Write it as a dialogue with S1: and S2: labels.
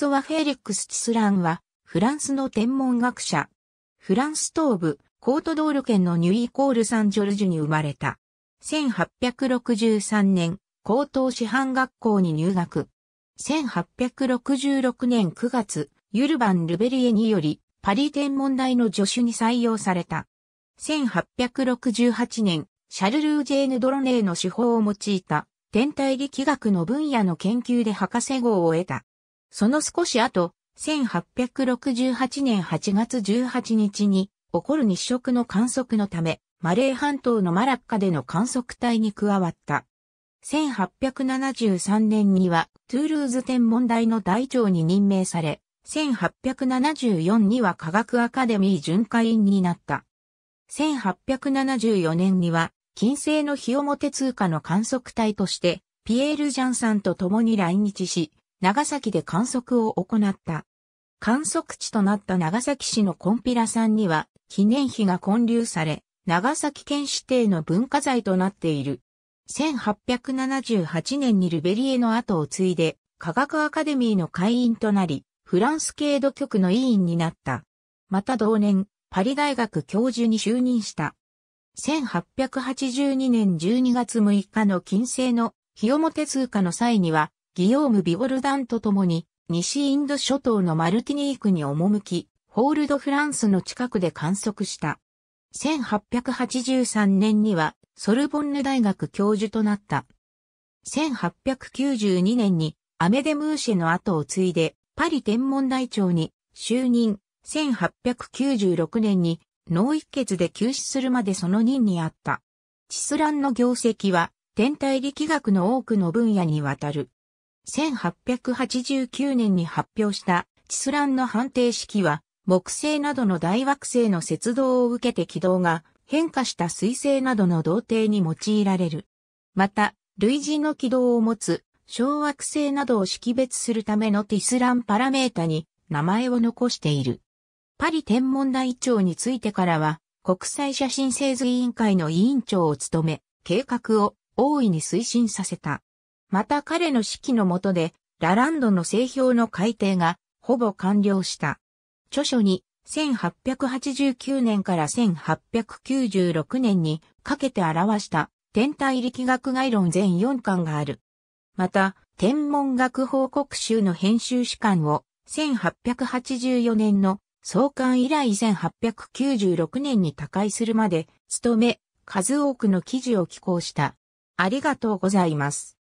S1: ツワ・フェリックス・チスランは、フランスの天文学者。フランス東部、コートドール県のニュイコール・サンジョルジュに生まれた。1863年、高等師範学校に入学。1866年9月、ユルバン・ルベリエにより、パリ天文台の助手に採用された。1868年、シャルルジェーヌ・ドロネーの手法を用いた天体力学の分野の研究で博士号を得た。その少し後、1868年8月18日に起こる日食の観測のため、マレー半島のマラッカでの観測隊に加わった。1873年にはトゥールーズ天文台の大長に任命され、1874には科学アカデミー巡回員になった。1874年には金星の日表通貨の観測隊として、ピエール・ジャンさんと共に来日し、長崎で観測を行った。観測地となった長崎市のコンピラさんには記念碑が建立され、長崎県指定の文化財となっている。1878年にルベリエの後を継いで、科学アカデミーの会員となり、フランス系度局の委員になった。また同年、パリ大学教授に就任した。1882年12月6日の金星の日表通過の際には、ギオーム・ビオルダンと共に、西インド諸島のマルティニークに赴き、ホールド・フランスの近くで観測した。1883年には、ソルボンヌ大学教授となった。1892年に、アメデムーシェの後を継いで、パリ天文台長に就任。1896年に脳一血で急死するまでその任にあった。チスランの業績は天体力学の多くの分野にわたる。1889年に発表したチスランの判定式は、木星などの大惑星の接動を受けて軌道が変化した水星などの同定に用いられる。また、類似の軌道を持つ小惑星などを識別するためのティスランパラメータに名前を残している。パリ天文台長についてからは、国際写真製図委員会の委員長を務め、計画を大いに推進させた。また彼の指揮の下で、ラランドの製氷の改定が、ほぼ完了した。著書に、1889年から1896年にかけて表した天体力学概論全4巻がある。また、天文学報告集の編集士官を1884年の創刊以来1896年に他界するまで務め、数多くの記事を寄稿した。ありがとうございます。